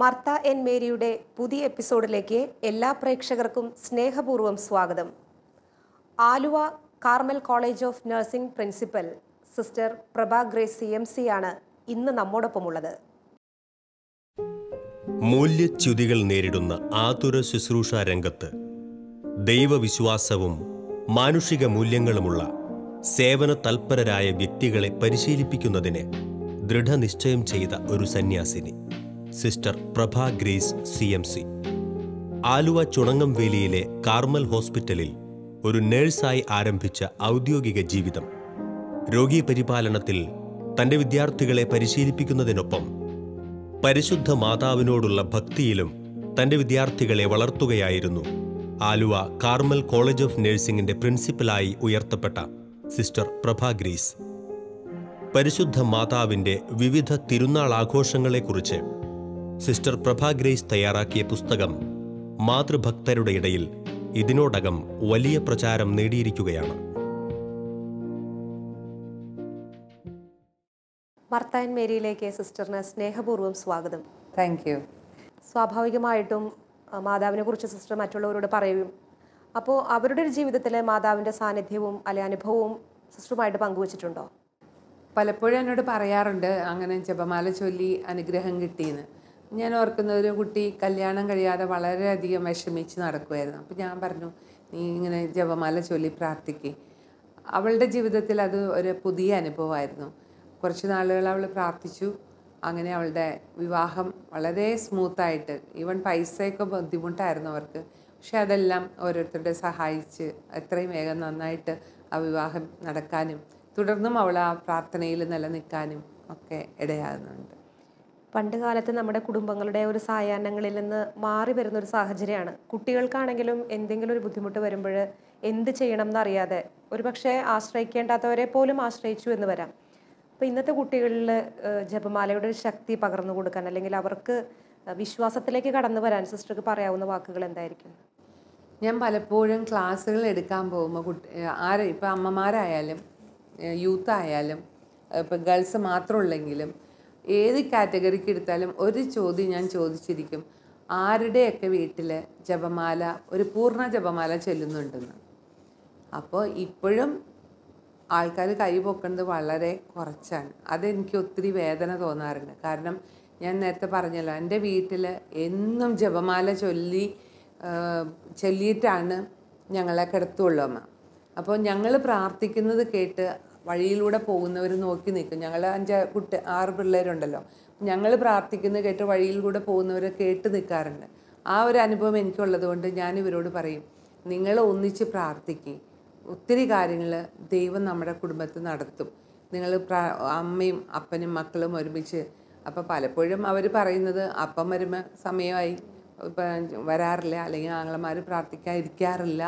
Martha N മേരിയുടെ പുതിയ എപ്പിസോഡിലേക്ക് എല്ലാ പ്രേക്ഷകർക്കും സ്നേഹപൂർവ്വം സ്വാഗതം Aluva Carmel college of nursing principal sister Prabha Grace C M C ആണ് ഇന്ന് നമ്മോടൊപ്പമുള്ളത് മൂല്യച്യുതികൾ നേരിടുന്ന ആതുര ശുശ്രൂഷ രംഗത്ത് ദൈവവിശ്വാസവും മാനുഷിക മൂല്യങ്ങളുമുള്ള സേവന തൽപരരായ വ്യക്തികളെ പരിശീലിപ്പിക്കുന്നതിന് ദൃഢനിശ്ചയം ചെയ്ത ഒരു സന്യാസിനി sister Prabha Grace C M C Aluva വേലിയിലെ കാർമൽ ഹോസ്പിറ്റലിൽ ഒരു നേഴ്സായി ആരംഭിച്ച ഔദ്യോഗിക ജീവിതം രോഗി പരിപാലനത്തിൽ തൻ്റെ വിദ്യാർത്ഥികളെ പരിശീലിപ്പിക്കുന്നതിനൊപ്പം പരിശുദ്ധ മാതാവിനോടുള്ള ഭക്തിയിലും തൻ്റെ വിദ്യാർത്ഥികളെ വളർത്തുകയായിരുന്നു ആലുവ കാർമൽ കോളേജ് ഓഫ് നഴ്സിംഗിന്റെ പ്രിൻസിപ്പലായി ഉയർത്തപ്പെട്ട സിസ്റ്റർ പ്രഭ ഗ്രീസ് പരിശുദ്ധ മാതാവിൻ്റെ വിവിധ തിരുനാൾ ആഘോഷങ്ങളെക്കുറിച്ച് സിസ്റ്റർ പ്രഭ ഗ്രേസ് തയ്യാറാക്കിയ പുസ്തകം മാതൃഭക്തരുടെ ഇടയിൽ ഇതിനോടകം വലിയ പ്രചാരം നേടിയിരിക്കുകയാണ് മർത്താൻ മേരിയിലേക്ക് സിസ്റ്ററിന് സ്നേഹപൂർവ്വം സ്വാഗതം താങ്ക് യു സ്വാഭാവികമായിട്ടും മാതാവിനെ കുറിച്ച് സിസ്റ്റർ മറ്റുള്ളവരോട് പറയും അപ്പോൾ അവരുടെ ഒരു ജീവിതത്തിലെ മാതാവിൻ്റെ സാന്നിധ്യവും അല്ലെ അനുഭവവും സിസ്റ്ററുമായിട്ട് പങ്കുവച്ചിട്ടുണ്ടോ പലപ്പോഴും എന്നോട് പറയാറുണ്ട് അങ്ങനെ ജപമാല ചൊല്ലി അനുഗ്രഹം കിട്ടിയെന്ന് ഞാൻ ഓർക്കുന്ന ഒരു കുട്ടി കല്യാണം കഴിയാതെ വളരെയധികം വിഷമിച്ച് നടക്കുമായിരുന്നു അപ്പം ഞാൻ പറഞ്ഞു നീ ഇങ്ങനെ ജപമാല ചൊല്ലി പ്രാർത്ഥിക്കേ അവളുടെ ജീവിതത്തിൽ അത് ഒരു പുതിയ അനുഭവമായിരുന്നു കുറച്ച് നാളുകൾ അവൾ പ്രാർത്ഥിച്ചു അങ്ങനെ അവളുടെ വിവാഹം വളരെ സ്മൂത്തായിട്ട് ഈവൻ പൈസയൊക്കെ ബുദ്ധിമുട്ടായിരുന്നു അവർക്ക് പക്ഷെ അതെല്ലാം ഓരോരുത്തരുടെ സഹായിച്ച് എത്രയും വേഗം നന്നായിട്ട് ആ വിവാഹം നടക്കാനും തുടർന്നും അവൾ ആ പ്രാർത്ഥനയിൽ നിലനിൽക്കാനും ഒക്കെ ഇടയാകുന്നുണ്ട് പണ്ട് കാലത്ത് നമ്മുടെ കുടുംബങ്ങളുടെ ഒരു സായാഹ്നങ്ങളിൽ നിന്ന് മാറി വരുന്ന ഒരു സാഹചര്യമാണ് കുട്ടികൾക്കാണെങ്കിലും എന്തെങ്കിലും ഒരു ബുദ്ധിമുട്ട് വരുമ്പോൾ എന്ത് ചെയ്യണം എന്നറിയാതെ ഒരുപക്ഷെ ആശ്രയിക്കേണ്ടാത്തവരെ പോലും ആശ്രയിച്ചു എന്ന് വരാം അപ്പോൾ ഇന്നത്തെ കുട്ടികളിൽ ജപമാലയുടെ ഒരു ശക്തി പകർന്നു കൊടുക്കാൻ അല്ലെങ്കിൽ അവർക്ക് വിശ്വാസത്തിലേക്ക് കടന്നു വരാൻ സിസ്റ്റർക്ക് പറയാവുന്ന വാക്കുകൾ എന്തായിരിക്കും ഞാൻ പലപ്പോഴും ക്ലാസ്സുകൾ എടുക്കാൻ പോകുമ്പോൾ കുട്ടി ആരും ഇപ്പം അമ്മമാരായാലും യൂത്ത് ആയാലും ഇപ്പോൾ ഗേൾസ് മാത്രമുള്ളെങ്കിലും ഏത് കാറ്റഗറിക്ക് എടുത്താലും ഒരു ചോദ്യം ഞാൻ ചോദിച്ചിരിക്കും ആരുടെയൊക്കെ വീട്ടിൽ ജപമാല ഒരു പൂർണ്ണ ജപമാല ചൊല്ലുന്നുണ്ടെന്ന് അപ്പോൾ ഇപ്പോഴും ആൾക്കാർ കൈ പൊക്കുന്നത് വളരെ കുറച്ചാണ് അതെനിക്ക് ഒത്തിരി വേദന തോന്നാറുണ്ട് കാരണം ഞാൻ നേരത്തെ പറഞ്ഞല്ലോ എൻ്റെ വീട്ടിൽ എന്നും ജപമാല ചൊല്ലി ചൊല്ലിയിട്ടാണ് ഞങ്ങളെ കിടത്തുള്ളൂ അമ്മ അപ്പോൾ ഞങ്ങൾ പ്രാർത്ഥിക്കുന്നത് കേട്ട് വഴിയിലൂടെ പോകുന്നവർ നോക്കി നിൽക്കും ഞങ്ങൾ അഞ്ച് കുട്ടി ആറ് പിള്ളേരുണ്ടല്ലോ ഞങ്ങൾ പ്രാർത്ഥിക്കുന്ന കേട്ട് വഴിയിലൂടെ പോകുന്നവർ കേട്ട് നിൽക്കാറുണ്ട് ആ ഒരു അനുഭവം എനിക്കുള്ളത് കൊണ്ട് ഞാൻ ഇവരോട് പറയും നിങ്ങൾ ഒന്നിച്ച് പ്രാർത്ഥിക്കുക ഒത്തിരി കാര്യങ്ങൾ ദൈവം നമ്മുടെ കുടുംബത്ത് നടത്തും നിങ്ങൾ അമ്മയും അപ്പനും മക്കളും ഒരുമിച്ച് അപ്പോൾ പലപ്പോഴും അവർ പറയുന്നത് അപ്പം വരുമ്പോൾ സമയമായി ഇപ്പം വരാറില്ല അല്ലെങ്കിൽ ആങ്ങളമാർ പ്രാർത്ഥിക്കാതിരിക്കാറില്ല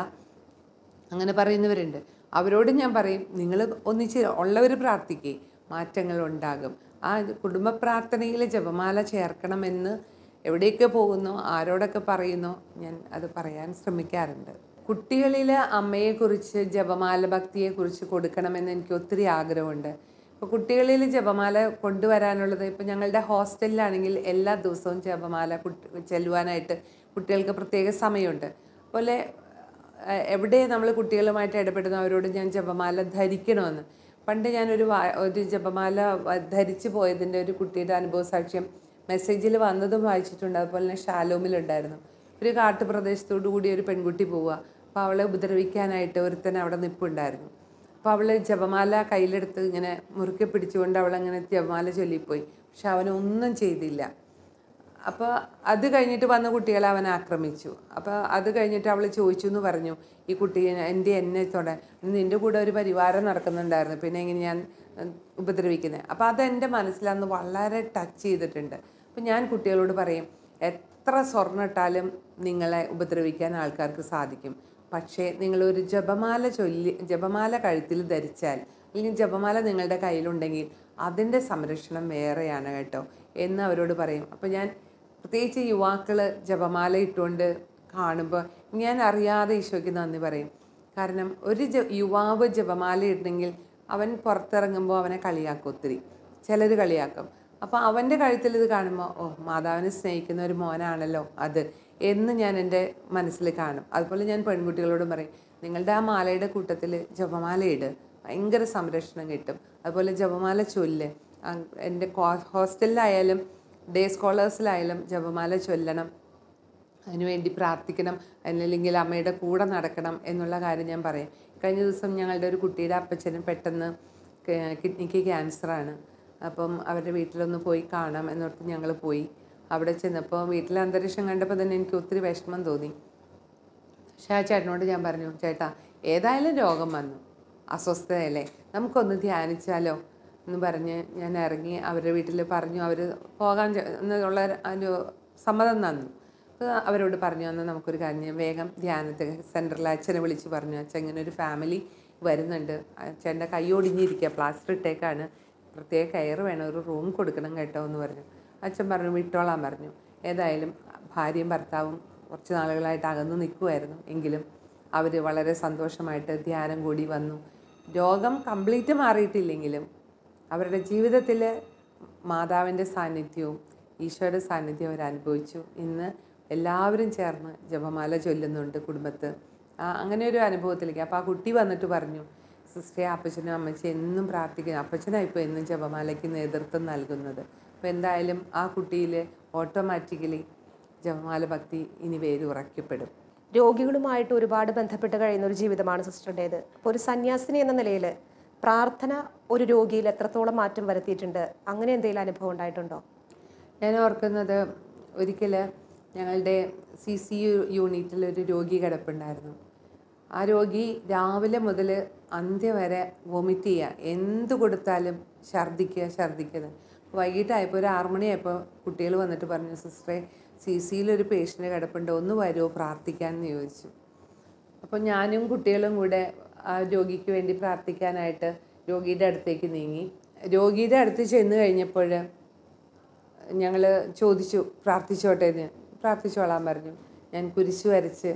അങ്ങനെ പറയുന്നവരുണ്ട് അവരോട് ഞാൻ പറയും നിങ്ങൾ ഒന്നിച്ച് ഉള്ളവർ പ്രാർത്ഥിക്കേ മാറ്റങ്ങൾ ഉണ്ടാകും ആ കുടുംബ പ്രാർത്ഥനയിൽ ജപമാല ചേർക്കണമെന്ന് എവിടെയൊക്കെ പോകുന്നു ആരോടൊക്കെ പറയുന്നു ഞാൻ അത് പറയാൻ ശ്രമിക്കാറുണ്ട് കുട്ടികളിൽ അമ്മയെക്കുറിച്ച് ജപമാല ഭക്തിയെക്കുറിച്ച് കൊടുക്കണമെന്ന് എനിക്ക് ഒത്തിരി ആഗ്രഹമുണ്ട് ഇപ്പോൾ കുട്ടികളിൽ ജപമാല കൊണ്ടുവരാനുള്ളത് ഇപ്പോൾ ഞങ്ങളുടെ ഹോസ്റ്റലിലാണെങ്കിൽ എല്ലാ ദിവസവും ജപമാല കുട്ടി ചെല്ലുവാനായിട്ട് കുട്ടികൾക്ക് പ്രത്യേക സമയമുണ്ട് അതുപോലെ എവിടെ നമ്മൾ കുട്ടികളുമായിട്ട് ഇടപെടുന്ന അവരോട് ഞാൻ ജപമാല ധരിക്കണമെന്ന് പണ്ട് ഞാനൊരു വാ ഒരു ജപമാല ധരിച്ചു പോയതിൻ്റെ ഒരു കുട്ടിയുടെ അനുഭവസാക്ഷ്യം മെസ്സേജിൽ വന്നതും വായിച്ചിട്ടുണ്ട് അതുപോലെ തന്നെ ഷാലോമിലുണ്ടായിരുന്നു ഒരു കാട്ടുപ്രദേശത്തോടു കൂടി ഒരു പെൺകുട്ടി പോവുക അപ്പോൾ അവളെ ഉപദ്രവിക്കാനായിട്ട് ഒരുത്തൻ അവിടെ നിൽപ്പുണ്ടായിരുന്നു അപ്പോൾ അവൾ ജപമാല കയ്യിലെടുത്ത് ഇങ്ങനെ മുറുക്കെ പിടിച്ചുകൊണ്ട് അവളങ്ങനെ ജപമാല ചൊല്ലിപ്പോയി പക്ഷെ അവനൊന്നും ചെയ്തില്ല അപ്പോൾ അത് കഴിഞ്ഞിട്ട് വന്ന കുട്ടികളെ അവൻ ആക്രമിച്ചു അപ്പോൾ അത് കഴിഞ്ഞിട്ട് അവൾ ചോദിച്ചു എന്ന് പറഞ്ഞു ഈ കുട്ടി എൻ്റെ എന്നെ തൊടാൻ നിൻ്റെ കൂടെ ഒരു പരിവാരം നടക്കുന്നുണ്ടായിരുന്നു പിന്നെ ഇങ്ങനെ ഞാൻ ഉപദ്രവിക്കുന്നത് അപ്പോൾ അതെൻ്റെ മനസ്സിലന്ന് വളരെ ടച്ച് ചെയ്തിട്ടുണ്ട് അപ്പോൾ ഞാൻ കുട്ടികളോട് പറയും എത്ര സ്വർണ്ണം ഇട്ടാലും നിങ്ങളെ ഉപദ്രവിക്കാൻ ആൾക്കാർക്ക് സാധിക്കും പക്ഷേ നിങ്ങളൊരു ജപമാല ചൊല്ലി ജപമാല കഴുത്തിൽ ധരിച്ചാൽ അല്ലെങ്കിൽ ജപമാല നിങ്ങളുടെ കയ്യിലുണ്ടെങ്കിൽ അതിൻ്റെ സംരക്ഷണം വേറെയാണ് കേട്ടോ എന്ന് അവരോട് പറയും അപ്പോൾ ഞാൻ പ്രത്യേകിച്ച് യുവാക്കൾ ജപമാല ഇട്ടുകൊണ്ട് കാണുമ്പോൾ ഞാൻ അറിയാതെ ഈശോയ്ക്ക് നന്ദി പറയും കാരണം ഒരു ജ യുവാവ് ജപമാല ഇടണമെങ്കിൽ അവൻ പുറത്തിറങ്ങുമ്പോൾ അവനെ കളിയാക്കും ഒത്തിരി ചിലർ കളിയാക്കും അപ്പോൾ അവൻ്റെ കഴുത്തിൽ ഇത് കാണുമ്പോൾ ഓ മാതാവിനെ സ്നേഹിക്കുന്ന ഒരു മോനാണല്ലോ അത് എന്ന് ഞാൻ എൻ്റെ മനസ്സിൽ കാണും അതുപോലെ ഞാൻ പെൺകുട്ടികളോടും പറയും നിങ്ങളുടെ ആ മാലയുടെ കൂട്ടത്തിൽ ജപമാലയിട് ഭയങ്കര സംരക്ഷണം കിട്ടും അതുപോലെ ജപമാല ചൊല്ല് എൻ്റെ ഹോസ്റ്റലിലായാലും ഡേ സ്കോളേഴ്സിലായാലും ജപമാല ചൊല്ലണം അതിനുവേണ്ടി പ്രാർത്ഥിക്കണം അല്ലെങ്കിൽ അമ്മയുടെ കൂടെ നടക്കണം എന്നുള്ള കാര്യം ഞാൻ പറയാം കഴിഞ്ഞ ദിവസം ഞങ്ങളുടെ ഒരു കുട്ടിയുടെ അപ്പച്ചനും പെട്ടെന്ന് കിഡ്നിക്ക് ക്യാൻസറാണ് അപ്പം അവരുടെ വീട്ടിലൊന്ന് പോയി കാണാം എന്നോർത്ത് ഞങ്ങൾ പോയി അവിടെ ചെന്നപ്പോൾ വീട്ടിലെ അന്തരീക്ഷം കണ്ടപ്പോൾ തന്നെ എനിക്ക് ഒത്തിരി വിഷമം തോന്നി പക്ഷേ ആ ചേട്ടനോട് ഞാൻ പറഞ്ഞു ചേട്ടാ ഏതായാലും രോഗം വന്നു അസ്വസ്ഥതയല്ലേ നമുക്കൊന്ന് ധ്യാനിച്ചാലോ എന്ന് പറഞ്ഞ് ഞാൻ ഇറങ്ങി അവരുടെ വീട്ടിൽ പറഞ്ഞു അവർ പോകാൻ എന്നുള്ള ഒരു സമ്മതം തന്നു അവരോട് പറഞ്ഞു എന്നാൽ നമുക്കൊരു കാര്യം വേഗം ധ്യാനത്തിൽ സെൻറ്ററിൽ അച്ഛനെ വിളിച്ച് പറഞ്ഞു അച്ഛൻ ഇങ്ങനെ ഒരു ഫാമിലി വരുന്നുണ്ട് അച്ഛൻ്റെ കൈയൊടിഞ്ഞിരിക്കുക പ്ലാസ്റ്റർ ഇട്ടേക്കാണ് പ്രത്യേക കയർ വേണം ഒരു റൂം കൊടുക്കണം കേട്ടോ എന്ന് പറഞ്ഞു അച്ഛൻ പറഞ്ഞു വിട്ടോളാൻ പറഞ്ഞു ഏതായാലും ഭാര്യയും ഭർത്താവും കുറച്ച് നാളുകളായിട്ട് അകന്നു നിൽക്കുമായിരുന്നു എങ്കിലും അവർ വളരെ സന്തോഷമായിട്ട് ധ്യാനം കൂടി വന്നു രോഗം കംപ്ലീറ്റ് മാറിയിട്ടില്ലെങ്കിലും അവരുടെ ജീവിതത്തിൽ മാതാവിൻ്റെ സാന്നിധ്യവും ഈശോയുടെ സാന്നിധ്യം അവർ അനുഭവിച്ചു ഇന്ന് എല്ലാവരും ചേർന്ന് ജപമാല ചൊല്ലുന്നുണ്ട് കുടുംബത്ത് അങ്ങനെ ഒരു അനുഭവത്തിലേക്ക് അപ്പോൾ ആ കുട്ടി വന്നിട്ട് പറഞ്ഞു സിസ്റ്ററെ അപ്പച്ചനും അമ്മച്ചും എന്നും പ്രാർത്ഥിക്കുന്നു അപ്പച്ചനാണ് ഇപ്പോൾ എന്നും ജപമാലയ്ക്ക് നേതൃത്വം നൽകുന്നത് അപ്പോൾ എന്തായാലും ആ കുട്ടിയിൽ ഓട്ടോമാറ്റിക്കലി ജപമാല ഭക്തി ഇനി ഉറക്കപ്പെടും രോഗികളുമായിട്ട് ഒരുപാട് ബന്ധപ്പെട്ട് കഴിയുന്ന ഒരു ജീവിതമാണ് സിസ്റ്ററുടേത് അപ്പോൾ ഒരു സന്യാസിനി എന്ന നിലയിൽ പ്രാർത്ഥന ഒരു രോഗിയിൽ എത്രത്തോളം മാറ്റം വരുത്തിയിട്ടുണ്ട് അങ്ങനെ എന്തെങ്കിലും അനുഭവം ഉണ്ടായിട്ടുണ്ടോ ഞാൻ ഓർക്കുന്നത് ഒരിക്കൽ ഞങ്ങളുടെ സി സി യു യൂണിറ്റിൽ ഒരു രോഗി കിടപ്പുണ്ടായിരുന്നു ആ രോഗി രാവിലെ മുതൽ അന്ത്യം വരെ വൊമിറ്റ് ചെയ്യുക എന്ത് കൊടുത്താലും ഛർദ്ദിക്കുക ഛർദ്ദിക്കുന്നത് വൈകിട്ടായപ്പോൾ ഒരു ആറുമണിയായപ്പോൾ കുട്ടികൾ വന്നിട്ട് പറഞ്ഞു സിസ്റ്ററെ സി സിയിലൊരു പേഷ്യൻ്റ് കിടപ്പുണ്ട് ഒന്ന് വരുമോ എന്ന് ചോദിച്ചു അപ്പോൾ ഞാനും കുട്ടികളും കൂടെ ആ രോഗിക്ക് വേണ്ടി പ്രാർത്ഥിക്കാനായിട്ട് രോഗിയുടെ അടുത്തേക്ക് നീങ്ങി രോഗിയുടെ അടുത്ത് ചെന്ന് കഴിഞ്ഞപ്പോൾ ഞങ്ങൾ ചോദിച്ചു പ്രാർത്ഥിച്ചോട്ടെ എന്ന് പ്രാർത്ഥിച്ചോളാൻ പറഞ്ഞു ഞാൻ കുരിശു വരച്ച്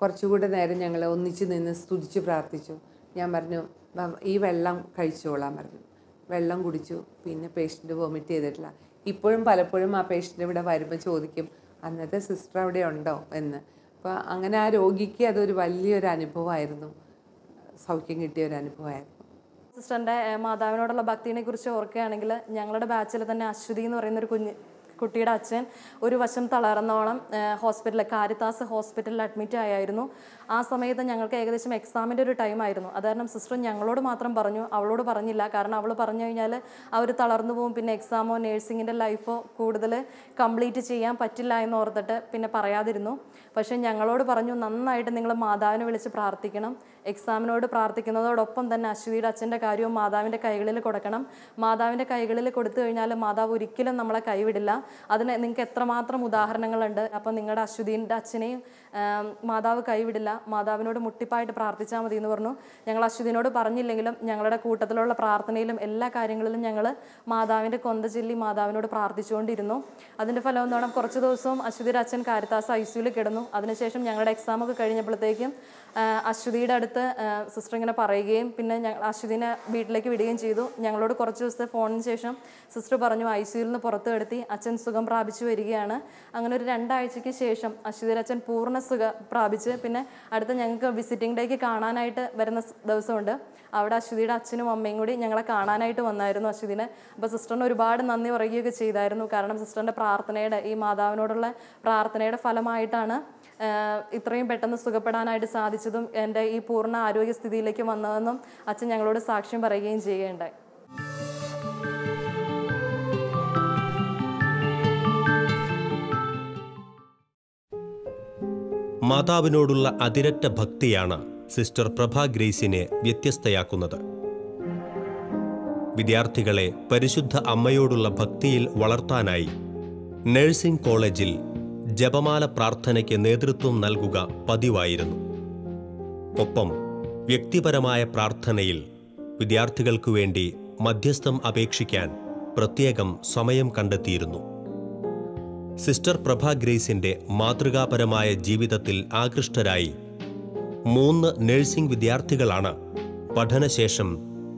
കുറച്ചുകൂടെ നേരം ഞങ്ങൾ ഒന്നിച്ച് നിന്ന് സ്തുതിച്ച് പ്രാർത്ഥിച്ചു ഞാൻ പറഞ്ഞു ഈ വെള്ളം കഴിച്ചോളാൻ പറഞ്ഞു വെള്ളം കുടിച്ചു പിന്നെ പേഷ്യൻ്റ് വോമിറ്റ് ചെയ്തിട്ടില്ല ഇപ്പോഴും പലപ്പോഴും ആ പേഷ്യൻ്റ് ഇവിടെ വരുമ്പോൾ ചോദിക്കും അന്നത്തെ സിസ്റ്റർ അവിടെ ഉണ്ടോ എന്ന് അപ്പോൾ അങ്ങനെ ആ രോഗിക്ക് അതൊരു വലിയൊരു അനുഭവമായിരുന്നു സൗഖ്യം കിട്ടിയ ഒരു അനുഭവമായിരുന്നു സിസ്റ്ററിൻ്റെ മാതാവിനോടുള്ള ഭക്തിനെ കുറിച്ച് ഓർക്കുകയാണെങ്കിൽ ഞങ്ങളുടെ ബാച്ചിൽ തന്നെ അശ്വതി എന്ന് പറയുന്ന ഒരു കുഞ്ഞ് കുട്ടിയുടെ അച്ഛൻ ഒരു വശം തളർന്നോളം ഹോസ്പിറ്റലിൽ കാരിത്താസ് ഹോസ്പിറ്റലിൽ അഡ്മിറ്റ് ആയായിരുന്നു ആ സമയത്ത് ഞങ്ങൾക്ക് ഏകദേശം എക്സാമിൻ്റെ ഒരു ടൈം ആയിരുന്നു അത് കാരണം സിസ്റ്റർ ഞങ്ങളോട് മാത്രം പറഞ്ഞു അവളോട് പറഞ്ഞില്ല കാരണം അവൾ പറഞ്ഞു കഴിഞ്ഞാൽ അവർ തളർന്നു പോകും പിന്നെ എക്സാമോ നേഴ്സിങ്ങിൻ്റെ ലൈഫോ കൂടുതൽ കംപ്ലീറ്റ് ചെയ്യാൻ പറ്റില്ല എന്ന് ഓർത്തിട്ട് പിന്നെ പറയാതിരുന്നു പക്ഷേ ഞങ്ങളോട് പറഞ്ഞു നന്നായിട്ട് നിങ്ങൾ മാതാവിനെ വിളിച്ച് പ്രാർത്ഥിക്കണം എക്സാമിനോട് പ്രാർത്ഥിക്കുന്നതോടൊപ്പം തന്നെ അശ്വീയുടെ അച്ഛൻ്റെ കാര്യവും മാതാവിൻ്റെ കൈകളിൽ കൊടുക്കണം മാതാവിൻ്റെ കൈകളിൽ കൊടുത്തു കഴിഞ്ഞാൽ മാതാവ് ഒരിക്കലും നമ്മളെ കൈവിടില്ല അതിന് നിങ്ങൾക്ക് എത്രമാത്രം ഉദാഹരണങ്ങളുണ്ട് അപ്പം നിങ്ങളുടെ അശ്വതീൻ്റെ അച്ഛനെയും മാതാവ് കൈവിടില്ല മാതാവിനോട് മുട്ടിപ്പായിട്ട് പ്രാർത്ഥിച്ചാൽ മതി എന്ന് പറഞ്ഞു ഞങ്ങൾ അശ്വതിനോട് പറഞ്ഞില്ലെങ്കിലും ഞങ്ങളുടെ കൂട്ടത്തിലുള്ള പ്രാർത്ഥനയിലും എല്ലാ കാര്യങ്ങളിലും ഞങ്ങൾ മാതാവിൻ്റെ കൊന്ത ചൊല്ലി മാതാവിനോട് പ്രാർത്ഥിച്ചുകൊണ്ടിരുന്നു അതിൻ്റെ ഫലം എന്താണ് കുറച്ച് ദിവസവും അശ്വതിയുടെ അച്ഛൻ കാരിത്താസ് ഐ സിയിൽ കിടന്നു അതിനുശേഷം ഞങ്ങളുടെ എക്സാമൊക്കെ കഴിഞ്ഞപ്പോഴത്തേക്കും അശ്വതിയുടെ അടുത്ത് സിസ്റ്റർ ഇങ്ങനെ പറയുകയും പിന്നെ ഞങ്ങൾ അശ്വതിനെ വീട്ടിലേക്ക് വിടുകയും ചെയ്തു ഞങ്ങളോട് കുറച്ച് ദിവസത്തെ ഫോണിന് ശേഷം സിസ്റ്റർ പറഞ്ഞു ഐ സിയിൽ നിന്ന് പുറത്തു കിടത്തി അച്ഛൻ സുഖം പ്രാപിച്ചു വരികയാണ് അങ്ങനെ ഒരു രണ്ടാഴ്ചയ്ക്ക് ശേഷം അശ്വതിയുടെ അച്ഛൻ പൂർണ്ണ സുഖം പ്രാപിച്ച് പിന്നെ അടുത്ത ഞങ്ങൾക്ക് വിസിറ്റിംഗ് ഡേക്ക് കാണാനായിട്ട് വരുന്ന ദിവസമുണ്ട് അവിടെ അശ്വതിയുടെ അച്ഛനും അമ്മയും കൂടി ഞങ്ങളെ കാണാനായിട്ട് വന്നായിരുന്നു അശ്വതിനെ അപ്പോൾ സിസ്റ്ററിന് ഒരുപാട് നന്ദി പറയുകയൊക്കെ ചെയ്തായിരുന്നു കാരണം സിസ്റ്ററിൻ്റെ പ്രാർത്ഥനയുടെ ഈ മാതാവിനോടുള്ള പ്രാർത്ഥനയുടെ ഫലമായിട്ടാണ് ഇത്രയും പെട്ടെന്ന് സുഖപ്പെടാനായിട്ട് സാധിച്ചതും എൻ്റെ ഈ പൂർണ്ണ ആരോഗ്യസ്ഥിതിയിലേക്ക് വന്നതെന്നും അച്ഛൻ ഞങ്ങളോട് സാക്ഷ്യം പറയുകയും ചെയ്യുകയുണ്ടായി മാതാവിനോടുള്ള അതിരറ്റ ഭക്തിയാണ് സിസ്റ്റർ പ്രഭാ ഗ്രേസിനെ വ്യത്യസ്തയാക്കുന്നത് വിദ്യാർത്ഥികളെ പരിശുദ്ധ അമ്മയോടുള്ള ഭക്തിയിൽ വളർത്താനായി നഴ്സിംഗ് കോളേജിൽ ജപമാല പ്രാർത്ഥനയ്ക്ക് നേതൃത്വം നൽകുക പതിവായിരുന്നു ഒപ്പം വ്യക്തിപരമായ പ്രാർത്ഥനയിൽ വിദ്യാർത്ഥികൾക്കു വേണ്ടി മധ്യസ്ഥം അപേക്ഷിക്കാൻ പ്രത്യേകം സമയം കണ്ടെത്തിയിരുന്നു സിസ്റ്റർ പ്രഭാ ഗ്രേസിന്റെ മാതൃകാപരമായ ജീവിതത്തിൽ ആകൃഷ്ടരായി മൂന്ന് നഴ്സിംഗ് വിദ്യാർത്ഥികളാണ് പഠനശേഷം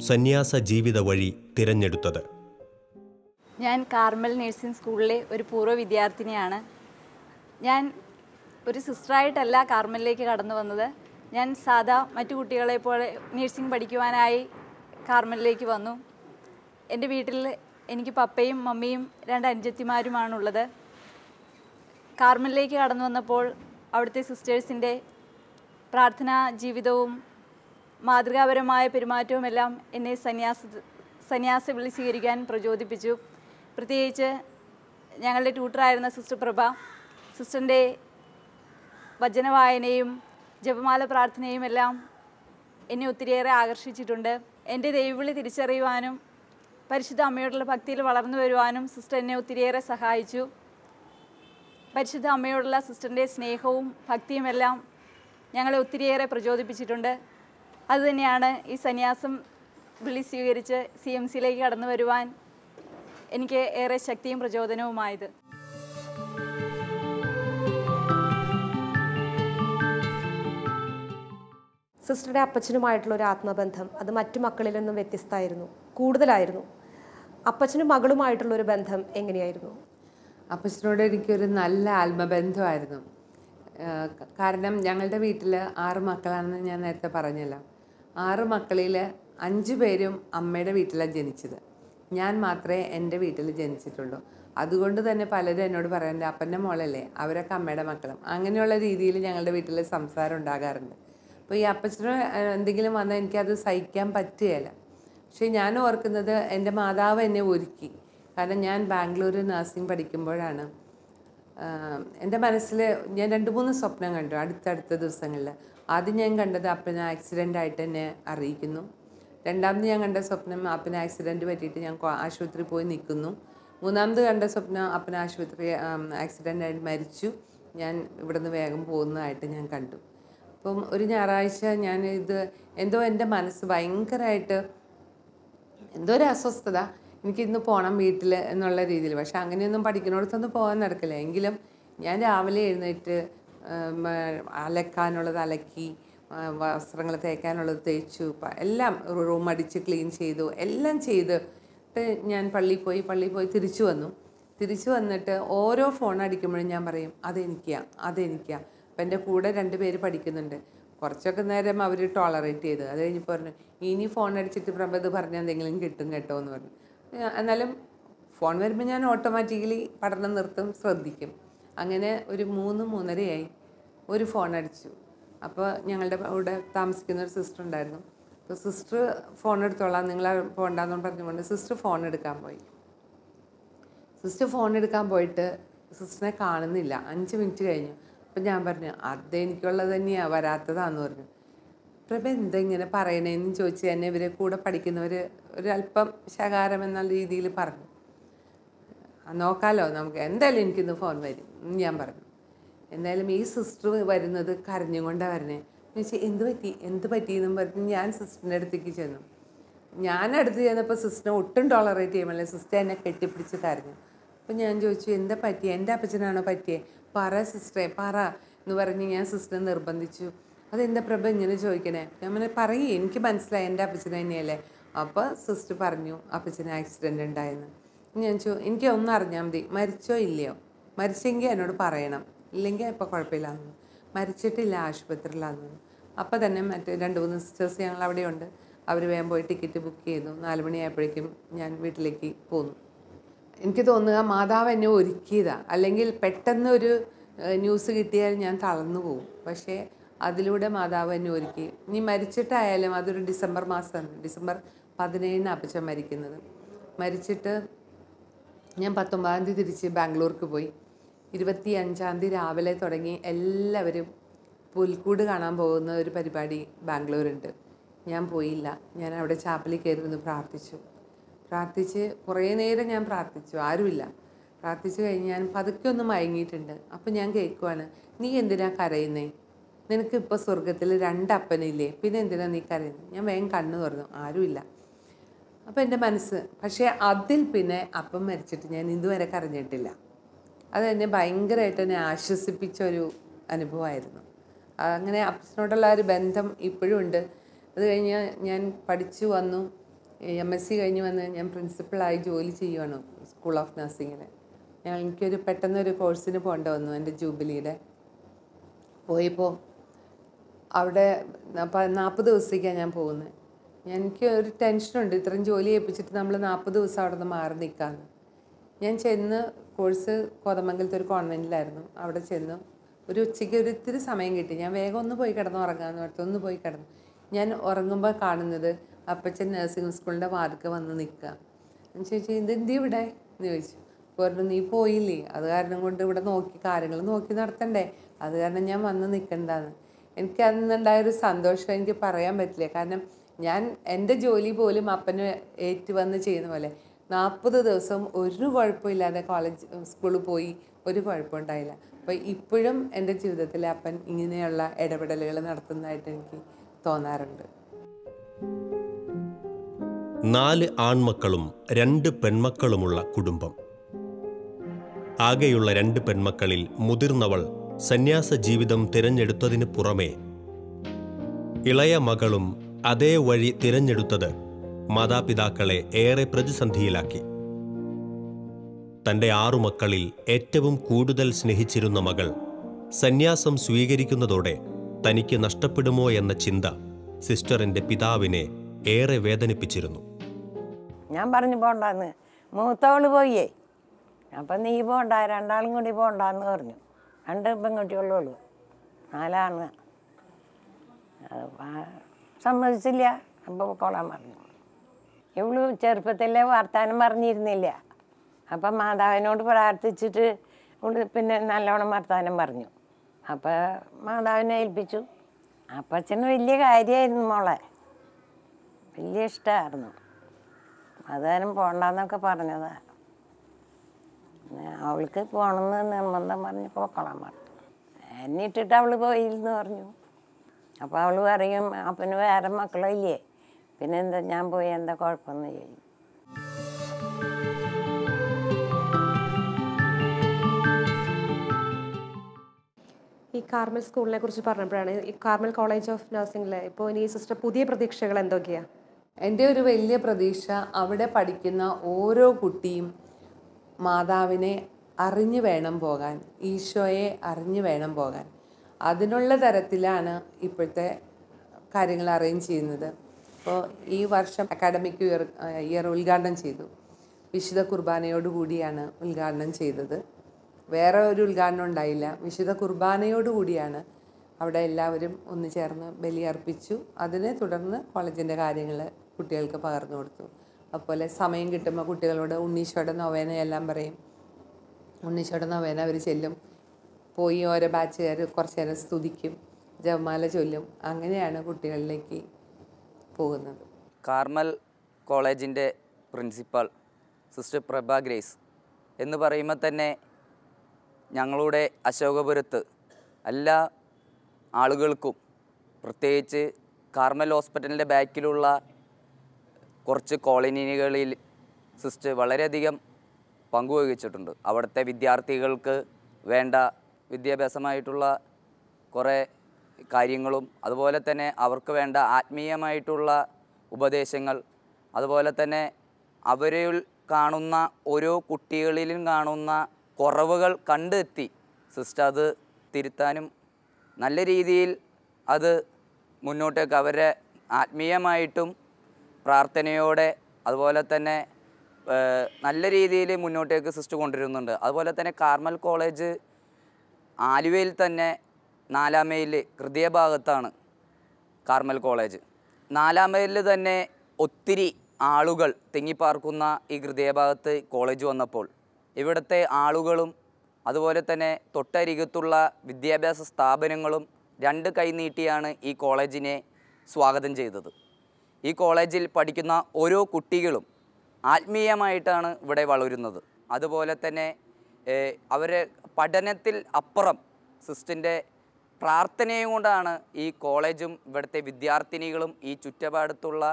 സന്യാസ ജീവിത വഴി തിരഞ്ഞെടുത്തത് ഞാൻ കാർമൽ നഴ്സിംഗ് സ്കൂളിലെ ഒരു പൂർവ്വ വിദ്യാർത്ഥിനിയാണ് ഞാൻ ഒരു സിസ്റ്ററായിട്ടല്ല കാർമലിലേക്ക് കടന്നു വന്നത് ഞാൻ സാധാ മറ്റു കുട്ടികളെ പോലെ നേഴ്സിംഗ് പഠിക്കുവാനായി കാർമലിലേക്ക് വന്നു എൻ്റെ വീട്ടിൽ എനിക്ക് പപ്പയും മമ്മിയും രണ്ട് അനുജത്തിമാരുമാണുള്ളത് കാർമലിലേക്ക് കടന്നു വന്നപ്പോൾ അവിടുത്തെ സിസ്റ്റേഴ്സിൻ്റെ പ്രാർത്ഥനാ ജീവിതവും മാതൃകാപരമായ പെരുമാറ്റവും എല്ലാം എന്നെ സന്യാസ സന്യാസ വിളി സ്വീകരിക്കാൻ പ്രചോദിപ്പിച്ചു പ്രത്യേകിച്ച് ഞങ്ങളുടെ ട്യൂട്ടറായിരുന്ന സിസ്റ്റർ പ്രഭ സിസ്റ്ററിൻ്റെ വചനവായനയും ജപമാല പ്രാർത്ഥനയും എല്ലാം എന്നെ ഒത്തിരിയേറെ ആകർഷിച്ചിട്ടുണ്ട് എൻ്റെ ദൈവവിളി തിരിച്ചറിയുവാനും പരിശുദ്ധ അമ്മയോടുള്ള ഭക്തിയിൽ വളർന്നു വരുവാനും സിസ്റ്റർ എന്നെ ഒത്തിരിയേറെ സഹായിച്ചു പരിശുദ്ധ അമ്മയോടുള്ള സിസ്റ്ററിൻ്റെ സ്നേഹവും ഭക്തിയുമെല്ലാം ഞങ്ങളെ ഒത്തിരിയേറെ പ്രചോദിപ്പിച്ചിട്ടുണ്ട് അതുതന്നെയാണ് ഈ സന്യാസം വിളി സ്വീകരിച്ച് സി എം സിയിലേക്ക് കടന്നു വരുവാൻ എനിക്ക് ഏറെ ശക്തിയും പ്രചോദനവുമായത് സിസ്റ്ററുടെ അപ്പച്ചനുമായിട്ടുള്ള ഒരു ആത്മബന്ധം അത് മറ്റു മക്കളിൽ നിന്നും വ്യത്യസ്തമായിരുന്നു കൂടുതലായിരുന്നു അപ്പച്ചനും മകളുമായിട്ടുള്ള ഒരു ബന്ധം എങ്ങനെയായിരുന്നു അപ്പച്ചനോട് എനിക്കൊരു നല്ല ആത്മബന്ധമായിരുന്നു കാരണം ഞങ്ങളുടെ വീട്ടിൽ ആറ് മക്കളാണെന്ന് ഞാൻ നേരത്തെ പറഞ്ഞല്ലോ ആറ് മക്കളിൽ അഞ്ച് പേരും അമ്മയുടെ വീട്ടിലാണ് ജനിച്ചത് ഞാൻ മാത്രമേ എൻ്റെ വീട്ടിൽ ജനിച്ചിട്ടുള്ളൂ അതുകൊണ്ട് തന്നെ പലരും എന്നോട് പറയാറുണ്ട് അപ്പൻ്റെ മോളല്ലേ അവരൊക്കെ അമ്മയുടെ മക്കളും അങ്ങനെയുള്ള രീതിയിൽ ഞങ്ങളുടെ വീട്ടിൽ സംസാരം ഉണ്ടാകാറുണ്ട് അപ്പോൾ ഈ അപ്പച്ചന് എന്തെങ്കിലും വന്നാൽ എനിക്കത് സഹിക്കാൻ പറ്റുകയില്ല പക്ഷേ ഞാൻ ഓർക്കുന്നത് എൻ്റെ മാതാവ് എന്നെ ഒരുക്കി കാരണം ഞാൻ ബാംഗ്ലൂർ നഴ്സിംഗ് പഠിക്കുമ്പോഴാണ് എൻ്റെ മനസ്സിൽ ഞാൻ രണ്ട് മൂന്ന് സ്വപ്നം കണ്ടു അടുത്തടുത്ത ദിവസങ്ങളിൽ ആദ്യം ഞാൻ കണ്ടത് അപ്പന ആക്സിഡൻ്റ് ആയിട്ട് എന്നെ അറിയിക്കുന്നു രണ്ടാമത് ഞാൻ കണ്ട സ്വപ്നം അപ്പന ആക്സിഡൻറ്റ് പറ്റിയിട്ട് ഞാൻ ആശുപത്രി പോയി നിൽക്കുന്നു മൂന്നാമത് കണ്ട സ്വപ്നം അപ്പന ആശുപത്രി ആക്സിഡൻ്റ് ആയിട്ട് മരിച്ചു ഞാൻ ഇവിടുന്ന് വേഗം പോകുന്നതായിട്ട് ഞാൻ കണ്ടു അപ്പം ഒരു ഞായറാഴ്ച ഞാൻ ഇത് എന്തോ എൻ്റെ മനസ്സ് ഭയങ്കരമായിട്ട് എന്തോ ഒരു അസ്വസ്ഥത എനിക്കിന്ന് പോകണം വീട്ടിൽ എന്നുള്ള രീതിയിൽ പക്ഷെ അങ്ങനെയൊന്നും പഠിക്കുന്നിടത്തൊന്നും പോകാൻ നടക്കില്ല എങ്കിലും ഞാൻ രാവിലെ എഴുന്നേറ്റ് അലക്കാനുള്ളത് അലക്കി വസ്ത്രങ്ങൾ തേക്കാനുള്ളത് തേച്ചു എല്ലാം റൂം അടിച്ച് ക്ലീൻ ചെയ്തു എല്ലാം ചെയ്ത് ഞാൻ പള്ളിയിൽ പോയി പള്ളിയിൽ പോയി തിരിച്ചു വന്നു തിരിച്ചു വന്നിട്ട് ഓരോ ഫോൺ അടിക്കുമ്പോഴും ഞാൻ പറയും അതെനിക്കാ അതെനിക്കാ അപ്പം എൻ്റെ കൂടെ രണ്ട് പേര് പഠിക്കുന്നുണ്ട് കുറച്ചൊക്കെ നേരം അവർ ടോളറേറ്റ് ചെയ്ത് അത് കഴിഞ്ഞ് പറഞ്ഞു ഇനി ഫോൺ അടിച്ചിട്ട് പ്രഭ ഇത് പറഞ്ഞാൽ എന്തെങ്കിലും കിട്ടും കേട്ടോ എന്ന് പറഞ്ഞു എന്നാലും ഫോൺ വരുമ്പോൾ ഞാൻ ഓട്ടോമാറ്റിക്കലി പഠനം നിർത്തും ശ്രദ്ധിക്കും അങ്ങനെ ഒരു മൂന്ന് മൂന്നരയായി ഒരു ഫോൺ അടിച്ചു അപ്പോൾ ഞങ്ങളുടെ അവിടെ താമസിക്കുന്ന ഒരു സിസ്റ്റർ ഉണ്ടായിരുന്നു അപ്പോൾ സിസ്റ്റർ ഫോൺ എടുത്തോളാം നിങ്ങൾ പോകണ്ടെന്ന് പറഞ്ഞുകൊണ്ട് സിസ്റ്റർ ഫോൺ എടുക്കാൻ പോയി സിസ്റ്റർ ഫോൺ എടുക്കാൻ പോയിട്ട് സിസ്റ്ററിനെ കാണുന്നില്ല അഞ്ച് മിനിറ്റ് കഴിഞ്ഞു അപ്പം ഞാൻ പറഞ്ഞു അതെനിക്കുള്ളത് തന്നെയാണ് വരാത്തതാന്ന് പറഞ്ഞു പ്രഭ എന്താ ഇങ്ങനെ പറയണേന്ന് ചോദിച്ച് തന്നെ ഇവരെ കൂടെ പഠിക്കുന്നവർ ഒരല്പം ശകാരം എന്നുള്ള രീതിയിൽ പറഞ്ഞു നോക്കാലോ നമുക്ക് എന്തായാലും എനിക്കിന്ന് ഫോൺ വരും ഞാൻ പറഞ്ഞു എന്തായാലും ഈ സിസ്റ്റർ വരുന്നത് കരഞ്ഞും കൊണ്ടാണ് വരണേ എന്ന് വെച്ചാൽ എന്ത് പറ്റി എന്ത് പറ്റിയെന്നും പറഞ്ഞ് ഞാൻ സിസ്റ്ററിൻ്റെ അടുത്തേക്ക് ചെന്നു ഞാൻ അടുത്ത് ചെന്നപ്പോൾ സിസ്റ്ററിനെ ഒട്ടും ടോളറേറ്റ് ചെയ്യുമല്ലേ സിസ്റ്റർ എന്നെ കെട്ടിപ്പിടിച്ച് കരഞ്ഞു അപ്പം ഞാൻ ചോദിച്ചു എന്താ പറ്റിയത് എൻ്റെ അപ്പച്ചനാണോ പറ്റിയേ പറ സിസ്റ്ററെ പറ എന്ന് പറഞ്ഞ് ഞാൻ സിസ്റ്ററെ നിർബന്ധിച്ചു അതെന്താ പ്രഭ ഇങ്ങനെ ചോദിക്കണേ ഞാൻ പറഞ്ഞ പറയും എനിക്ക് മനസ്സിലായി എൻ്റെ അപ്പച്ചൻ തന്നെയല്ലേ അപ്പോൾ സിസ്റ്റർ പറഞ്ഞു അപ്പച്ചന് ആക്സിഡൻ്റ് ഉണ്ടായെന്ന് ഞാൻ ചോ എനിക്ക് ഒന്നും അറിഞ്ഞാൽ മതി മരിച്ചോ ഇല്ലയോ മരിച്ചെങ്കിൽ എന്നോട് പറയണം ഇല്ലെങ്കിൽ ഇപ്പോൾ കുഴപ്പമില്ലാന്ന് മരിച്ചിട്ടില്ല ആശുപത്രിയിലാന്ന് അപ്പോൾ തന്നെ മറ്റേ രണ്ട് മൂന്ന് സിസ്റ്റേഴ്സ് ഞങ്ങൾ അവിടെയുണ്ട് അവർ വേഗം പോയി ടിക്കറ്റ് ബുക്ക് ചെയ്യുന്നു നാല് മണിയായപ്പോഴേക്കും ഞാൻ വീട്ടിലേക്ക് പോന്നു എനിക്ക് തോന്നുക മാതാവ് എന്നെ ഒരുക്കിയതാണ് അല്ലെങ്കിൽ പെട്ടെന്നൊരു ന്യൂസ് കിട്ടിയാൽ ഞാൻ തളർന്നു പോകും പക്ഷേ അതിലൂടെ മാതാവ് എന്നെ ഒരുക്കി ഇനി മരിച്ചിട്ടായാലും അതൊരു ഡിസംബർ മാസമാണ് ഡിസംബർ പതിനേഴിന് അപ്പച്ചൻ മരിക്കുന്നത് മരിച്ചിട്ട് ഞാൻ പത്തൊമ്പതാം തീയതി തിരിച്ച് ബാംഗ്ലൂർക്ക് പോയി ഇരുപത്തി അഞ്ചാം തീയതി രാവിലെ തുടങ്ങി എല്ലാവരും പുൽക്കൂട് കാണാൻ പോകുന്ന ഒരു പരിപാടി ബാംഗ്ലൂരുണ്ട് ഞാൻ പോയില്ല ഞാൻ അവിടെ ചാപ്പലിൽ നിന്ന് പ്രാർത്ഥിച്ചു പ്രാർത്ഥിച്ച് കുറേ നേരം ഞാൻ പ്രാർത്ഥിച്ചു ആരുമില്ല പ്രാർത്ഥിച്ചു കഴിഞ്ഞാൽ ഞാൻ പതുക്കെ ഒന്ന് മയങ്ങിയിട്ടുണ്ട് അപ്പം ഞാൻ കേൾക്കുവാണ് നീ എന്തിനാ കരയുന്നേ നിനക്കിപ്പോൾ സ്വർഗത്തിൽ രണ്ടപ്പനില്ലേ പിന്നെ എന്തിനാ നീ കരയുന്നത് ഞാൻ വേഗം കണ്ണു തുറന്നു ആരുമില്ല അപ്പോൾ എൻ്റെ മനസ്സ് പക്ഷേ അതിൽ പിന്നെ അപ്പം മരിച്ചിട്ട് ഞാൻ ഇതുവരെ കരഞ്ഞിട്ടില്ല അത് എന്നെ ഭയങ്കരമായിട്ട് എന്നെ ആശ്വസിപ്പിച്ച ഒരു അനുഭവമായിരുന്നു അങ്ങനെ അപ്പസിനോടുള്ള ഒരു ബന്ധം ഇപ്പോഴും ഉണ്ട് അത് കഴിഞ്ഞ് ഞാൻ പഠിച്ചു വന്നു എം എസ് സി കഴിഞ്ഞ് വന്ന് ഞാൻ പ്രിൻസിപ്പളായി ജോലി ചെയ്യുവാണ് സ്കൂൾ ഓഫ് നഴ്സിങ്ങിൽ ഞാൻ എനിക്കൊരു പെട്ടെന്നൊരു കോഴ്സിന് പോകേണ്ട വന്നു എൻ്റെ ജൂബിലിയുടെ പോയപ്പോൾ അവിടെ നാൽപ്പത് ദിവസത്തേക്കാണ് ഞാൻ പോകുന്നത് എനിക്ക് ഒരു ടെൻഷനുണ്ട് ഇത്രയും ജോലി ഏൽപ്പിച്ചിട്ട് നമ്മൾ നാൽപ്പത് ദിവസം അവിടെ നിന്ന് മാറി നിൽക്കാമെന്ന് ഞാൻ ചെന്ന് കോഴ്സ് കോതമംഗലത്തെ ഒരു കോൺവെൻറ്റിലായിരുന്നു അവിടെ ചെന്നു ഒരു ഉച്ചയ്ക്ക് ഒരു ഇത്തിരി സമയം കിട്ടി ഞാൻ വേഗം ഒന്ന് പോയി കിടന്ന് ഉറങ്ങാമെന്ന് പറഞ്ഞിട്ട് ഒന്ന് പോയി കിടന്നു ഞാൻ ഉറങ്ങുമ്പോൾ കാണുന്നത് അപ്പച്ചൻ നഴ്സിംഗ് സ്കൂളിൻ്റെ വാർക്ക് വന്ന് നിൽക്കുക ഞാൻ ചോദിച്ചു എന്ത് ഇവിടെ എന്ന് ചോദിച്ചു പറഞ്ഞു നീ പോയില്ലേ അത് കാരണം കൊണ്ട് ഇവിടെ നോക്കി കാര്യങ്ങൾ നോക്കി നടത്തണ്ടേ അത് കാരണം ഞാൻ വന്ന് നിൽക്കണ്ടെന്ന് എനിക്ക് അന്നുണ്ടായൊരു സന്തോഷം എനിക്ക് പറയാൻ പറ്റില്ല കാരണം ഞാൻ എൻ്റെ ജോലി പോലും അപ്പന് ഏറ്റു വന്ന് ചെയ്യുന്ന പോലെ നാൽപ്പത് ദിവസം ഒരു കുഴപ്പമില്ലാതെ കോളേജ് സ്കൂളിൽ പോയി ഒരു കുഴപ്പമുണ്ടായില്ല അപ്പോൾ ഇപ്പോഴും എൻ്റെ ജീവിതത്തിൽ അപ്പൻ ഇങ്ങനെയുള്ള ഇടപെടലുകൾ നടത്തുന്നതായിട്ട് എനിക്ക് തോന്നാറുണ്ട് നാല് ആൺമക്കളും രണ്ട് പെൺമക്കളുമുള്ള കുടുംബം ആകെയുള്ള രണ്ട് പെൺമക്കളിൽ മുതിർന്നവൾ സന്യാസ ജീവിതം തിരഞ്ഞെടുത്തതിന് പുറമേ ഇളയ മകളും അതേ വഴി തിരഞ്ഞെടുത്തത് മാതാപിതാക്കളെ ഏറെ പ്രതിസന്ധിയിലാക്കി തൻ്റെ ആറു മക്കളിൽ ഏറ്റവും കൂടുതൽ സ്നേഹിച്ചിരുന്ന മകൾ സന്യാസം സ്വീകരിക്കുന്നതോടെ തനിക്ക് നഷ്ടപ്പെടുമോ എന്ന ചിന്ത സിസ്റ്ററിന്റെ പിതാവിനെ ഏറെ വേദനിപ്പിച്ചിരുന്നു ഞാൻ പറഞ്ഞു പോണ്ടെന്ന് മൂത്തവള് പോയേ അപ്പം നീ പോണ്ട രണ്ടാളും കൂടി പോണ്ടെന്ന് പറഞ്ഞു രണ്ട് പെൺകുട്ടികളുള്ളൂ നാലാണ് സമ്മതിച്ചില്ല അപ്പം കൊള്ളാൻ പറഞ്ഞു ഇവള് ചെറുപ്പത്തിലേ വർത്താനം പറഞ്ഞിരുന്നില്ല അപ്പം മാതാവിനോട് പ്രാർത്ഥിച്ചിട്ട് ഇവള് പിന്നെ നല്ലോണം വർത്താനം പറഞ്ഞു അപ്പോൾ മാതാവിനെ ഏൽപ്പിച്ചു അപ്പച്ചന് വലിയ കാര്യമായിരുന്നു മോളെ വലിയ ഇഷ്ടമായിരുന്നു അതായാലും പോണ്ടെന്നൊക്കെ പറഞ്ഞതാ അവൾക്ക് പോകണമെന്ന് നിർബന്ധം പറഞ്ഞ് പോക്കളാൻ പറഞ്ഞു എന്നെ ഇട്ടിട്ട് അവൾ പോയില്ലെന്ന് പറഞ്ഞു അപ്പോൾ അവൾ പറയും അപ്പന് വേറെ മക്കളോ ഇല്ലേ പിന്നെ എന്താ ഞാൻ പോയി എന്താ കുഴപ്പമെന്ന് ചോദിക്കും ഈ കാർമൽ സ്കൂളിനെ കുറിച്ച് പറഞ്ഞപ്പോഴാണ് ഈ കാർമൽ കോളേജ് ഓഫ് നഴ്സിംഗിലെ ഇപ്പോൾ ഇനി സിസ്റ്റർ പുതിയ പ്രതീക്ഷകൾ എന്തൊക്കെയാ എൻ്റെ ഒരു വലിയ പ്രതീക്ഷ അവിടെ പഠിക്കുന്ന ഓരോ കുട്ടിയും മാതാവിനെ അറിഞ്ഞു വേണം പോകാൻ ഈശോയെ അറിഞ്ഞു വേണം പോകാൻ അതിനുള്ള തരത്തിലാണ് ഇപ്പോഴത്തെ കാര്യങ്ങൾ അറേഞ്ച് ചെയ്യുന്നത് അപ്പോൾ ഈ വർഷം അക്കാഡമിക് ഇയർ ഇയർ ഉദ്ഘാടനം ചെയ്തു വിശുദ്ധ കുർബാനയോടുകൂടിയാണ് ഉദ്ഘാടനം ചെയ്തത് വേറെ ഒരു ഉദ്ഘാടനം ഉണ്ടായില്ല വിശുദ്ധ കുർബാനയോടുകൂടിയാണ് അവിടെ എല്ലാവരും ഒന്ന് ചേർന്ന് ബലിയർപ്പിച്ചു അതിനെ തുടർന്ന് കോളേജിൻ്റെ കാര്യങ്ങൾ കുട്ടികൾക്ക് പകർന്നു കൊടുത്തു അതുപോലെ സമയം കിട്ടുമ്പോൾ കുട്ടികളോട് നൊവേന എല്ലാം പറയും ഉണ്ണീശോടെ നൊവേന അവർ ചെല്ലും പോയി ഓരോ ബാച്ചുകാർ കുറച്ച് നേരം സ്തുതിക്കും ജപമാല ചൊല്ലും അങ്ങനെയാണ് കുട്ടികളിലേക്ക് പോകുന്നത് കാർമൽ കോളേജിൻ്റെ പ്രിൻസിപ്പാൾ സിസ്റ്റർ പ്രഭ ഗ്രേസ് എന്ന് പറയുമ്പോൾ തന്നെ ഞങ്ങളുടെ അശോകപുരത്ത് എല്ലാ ആളുകൾക്കും പ്രത്യേകിച്ച് കാർമൽ ഹോസ്പിറ്റലിൻ്റെ ബാക്കിലുള്ള കുറച്ച് കോളനികളിൽ സിസ്റ്റ് വളരെയധികം പങ്കുവഹിച്ചിട്ടുണ്ട് അവിടുത്തെ വിദ്യാർത്ഥികൾക്ക് വേണ്ട വിദ്യാഭ്യാസമായിട്ടുള്ള കുറേ കാര്യങ്ങളും അതുപോലെ തന്നെ അവർക്ക് വേണ്ട ആത്മീയമായിട്ടുള്ള ഉപദേശങ്ങൾ അതുപോലെ തന്നെ അവരിൽ കാണുന്ന ഓരോ കുട്ടികളിലും കാണുന്ന കുറവുകൾ കണ്ടെത്തി സിസ്റ്റർ അത് തിരുത്താനും നല്ല രീതിയിൽ അത് മുന്നോട്ടേക്ക് അവരെ ആത്മീയമായിട്ടും പ്രാർത്ഥനയോടെ അതുപോലെ തന്നെ നല്ല രീതിയിൽ മുന്നോട്ടേക്ക് സിസ്റ്റ് കൊണ്ടുവരുന്നുണ്ട് അതുപോലെ തന്നെ കാർമൽ കോളേജ് ആലുവയിൽ തന്നെ നാലാം മൈൽ ഹൃദയ ഭാഗത്താണ് കാർമൽ കോളേജ് നാലാം മൈലിൽ തന്നെ ഒത്തിരി ആളുകൾ തിങ്ങിപ്പാർക്കുന്ന ഈ ഭാഗത്ത് കോളേജ് വന്നപ്പോൾ ഇവിടുത്തെ ആളുകളും അതുപോലെ തന്നെ തൊട്ടരികത്തുള്ള വിദ്യാഭ്യാസ സ്ഥാപനങ്ങളും രണ്ട് കൈ നീട്ടിയാണ് ഈ കോളേജിനെ സ്വാഗതം ചെയ്തത് ഈ കോളേജിൽ പഠിക്കുന്ന ഓരോ കുട്ടികളും ആത്മീയമായിട്ടാണ് ഇവിടെ വളരുന്നത് അതുപോലെ തന്നെ അവരെ പഠനത്തിൽ അപ്പുറം സിസ്റ്റിൻ്റെ പ്രാർത്ഥനയും കൊണ്ടാണ് ഈ കോളേജും ഇവിടുത്തെ വിദ്യാർത്ഥിനികളും ഈ ചുറ്റപാടത്തുള്ള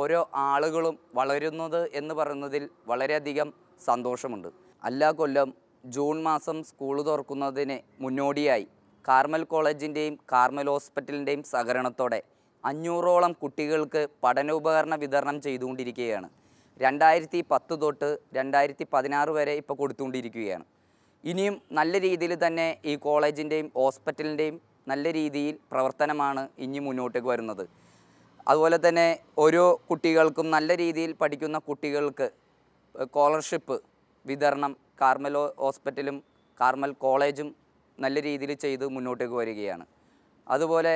ഓരോ ആളുകളും വളരുന്നത് എന്ന് പറയുന്നതിൽ വളരെയധികം സന്തോഷമുണ്ട് അല്ലാ കൊല്ലം ജൂൺ മാസം സ്കൂൾ തുറക്കുന്നതിന് മുന്നോടിയായി കാർമൽ കോളേജിൻ്റെയും കാർമൽ ഹോസ്പിറ്റലിൻ്റെയും സഹകരണത്തോടെ അഞ്ഞൂറോളം കുട്ടികൾക്ക് പഠനോപകരണ വിതരണം ചെയ്തുകൊണ്ടിരിക്കുകയാണ് രണ്ടായിരത്തി പത്ത് തൊട്ട് രണ്ടായിരത്തി പതിനാറ് വരെ ഇപ്പോൾ കൊടുത്തുകൊണ്ടിരിക്കുകയാണ് ഇനിയും നല്ല രീതിയിൽ തന്നെ ഈ കോളേജിൻ്റെയും ഹോസ്പിറ്റലിൻ്റെയും നല്ല രീതിയിൽ പ്രവർത്തനമാണ് ഇനി മുന്നോട്ടേക്ക് വരുന്നത് അതുപോലെ തന്നെ ഓരോ കുട്ടികൾക്കും നല്ല രീതിയിൽ പഠിക്കുന്ന കുട്ടികൾക്ക് സ്കോളർഷിപ്പ് വിതരണം കാർമൽ ഹോസ്പിറ്റലും കാർമൽ കോളേജും നല്ല രീതിയിൽ ചെയ്ത് മുന്നോട്ടേക്ക് വരികയാണ് അതുപോലെ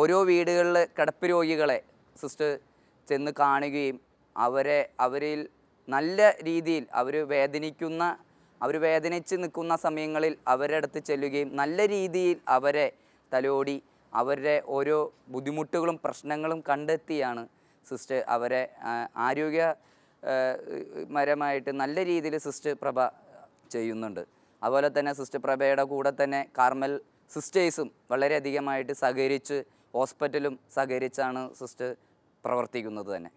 ഓരോ വീടുകളിൽ കിടപ്പ് രോഗികളെ സിസ്റ്റർ ചെന്ന് കാണുകയും അവരെ അവരിൽ നല്ല രീതിയിൽ അവർ വേദനിക്കുന്ന അവർ വേദനിച്ച് നിൽക്കുന്ന സമയങ്ങളിൽ അവരുടെ അടുത്ത് ചെല്ലുകയും നല്ല രീതിയിൽ അവരെ തലോടി അവരുടെ ഓരോ ബുദ്ധിമുട്ടുകളും പ്രശ്നങ്ങളും കണ്ടെത്തിയാണ് സിസ്റ്റർ അവരെ ആരോഗ്യ മരമായിട്ട് നല്ല രീതിയിൽ സിസ്റ്റർ പ്രഭ ചെയ്യുന്നുണ്ട് അതുപോലെ തന്നെ സിസ്റ്റർ പ്രഭയുടെ കൂടെ തന്നെ കാർമൽ സിസ്റ്റേഴ്സും വളരെയധികമായിട്ട് സഹകരിച്ച് ഹോസ്പിറ്റലും സഹകരിച്ചാണ് സിസ്റ്റർ പ്രവർത്തിക്കുന്നത് തന്നെ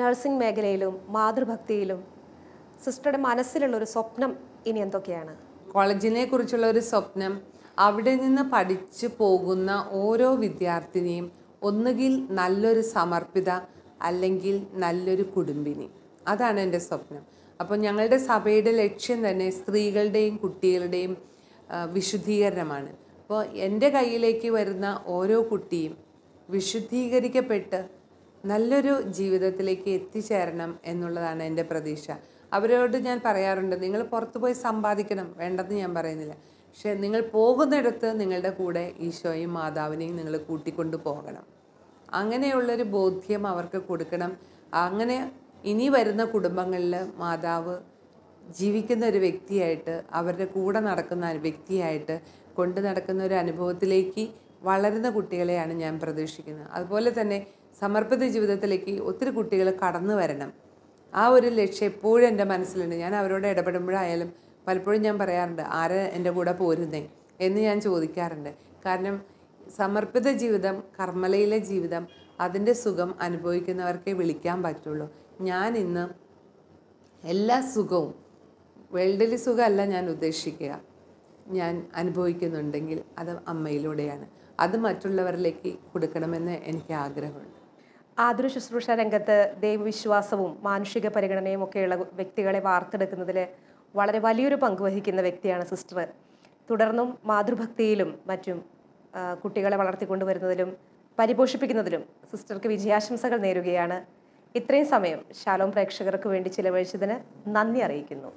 നഴ്സിംഗ് മേഖലയിലും മാതൃഭക്തിയിലും സിസ്റ്ററുടെ മനസ്സിലുള്ള ഒരു സ്വപ്നം ഇനി എന്തൊക്കെയാണ് കോളേജിനെ കുറിച്ചുള്ള ഒരു സ്വപ്നം അവിടെ നിന്ന് പഠിച്ചു പോകുന്ന ഓരോ വിദ്യാർത്ഥിനിയും ഒന്നുകിൽ നല്ലൊരു സമർപ്പിത അല്ലെങ്കിൽ നല്ലൊരു കുടുംബിനി അതാണ് എൻ്റെ സ്വപ്നം അപ്പോൾ ഞങ്ങളുടെ സഭയുടെ ലക്ഷ്യം തന്നെ സ്ത്രീകളുടെയും കുട്ടികളുടെയും വിശുദ്ധീകരണമാണ് അപ്പോൾ എൻ്റെ കയ്യിലേക്ക് വരുന്ന ഓരോ കുട്ടിയും വിശുദ്ധീകരിക്കപ്പെട്ട് നല്ലൊരു ജീവിതത്തിലേക്ക് എത്തിച്ചേരണം എന്നുള്ളതാണ് എൻ്റെ പ്രതീക്ഷ അവരോട് ഞാൻ പറയാറുണ്ട് നിങ്ങൾ പുറത്തു പോയി സമ്പാദിക്കണം വേണ്ടെന്ന് ഞാൻ പറയുന്നില്ല പക്ഷെ നിങ്ങൾ പോകുന്നിടത്ത് നിങ്ങളുടെ കൂടെ ഈശോയും മാതാവിനെയും നിങ്ങൾ കൂട്ടിക്കൊണ്ട് പോകണം അങ്ങനെയുള്ളൊരു ബോധ്യം അവർക്ക് കൊടുക്കണം അങ്ങനെ ഇനി വരുന്ന കുടുംബങ്ങളിൽ മാതാവ് ജീവിക്കുന്ന ഒരു വ്യക്തിയായിട്ട് അവരുടെ കൂടെ നടക്കുന്ന വ്യക്തിയായിട്ട് കൊണ്ട് നടക്കുന്ന ഒരു അനുഭവത്തിലേക്ക് വളരുന്ന കുട്ടികളെയാണ് ഞാൻ പ്രതീക്ഷിക്കുന്നത് അതുപോലെ തന്നെ സമർപ്പിത ജീവിതത്തിലേക്ക് ഒത്തിരി കുട്ടികൾ കടന്നു വരണം ആ ഒരു ലക്ഷ്യം എപ്പോഴും എൻ്റെ മനസ്സിലുണ്ട് ഞാൻ അവരോട് ഇടപെടുമ്പോഴായാലും പലപ്പോഴും ഞാൻ പറയാറുണ്ട് ആരെ എൻ്റെ കൂടെ പോരുന്നേ എന്ന് ഞാൻ ചോദിക്കാറുണ്ട് കാരണം സമർപ്പിത ജീവിതം കർമ്മലയിലെ ജീവിതം അതിൻ്റെ സുഖം അനുഭവിക്കുന്നവർക്കേ വിളിക്കാൻ പറ്റുള്ളൂ ഞാൻ ഇന്ന് എല്ലാ സുഖവും വേൾഡിലെ സുഖമല്ല ഞാൻ ഉദ്ദേശിക്കുക ഞാൻ അനുഭവിക്കുന്നുണ്ടെങ്കിൽ അത് അമ്മയിലൂടെയാണ് അത് മറ്റുള്ളവരിലേക്ക് കൊടുക്കണമെന്ന് എനിക്ക് ആഗ്രഹമുണ്ട് ആതുര ശുശ്രൂഷ രംഗത്ത് ദൈവവിശ്വാസവും മാനുഷിക പരിഗണനയും ഒക്കെയുള്ള വ്യക്തികളെ വാർത്തെടുക്കുന്നതിൽ വളരെ വലിയൊരു പങ്ക് വഹിക്കുന്ന വ്യക്തിയാണ് സിസ്റ്റർ തുടർന്നും മാതൃഭക്തിയിലും മറ്റും കുട്ടികളെ വളർത്തിക്കൊണ്ടുവരുന്നതിലും പരിപോഷിപ്പിക്കുന്നതിലും സിസ്റ്റർക്ക് വിജയാശംസകൾ നേരുകയാണ് ഇത്രയും സമയം ശാലോം പ്രേക്ഷകർക്ക് വേണ്ടി ചിലവഴിച്ചതിന് നന്ദി അറിയിക്കുന്നു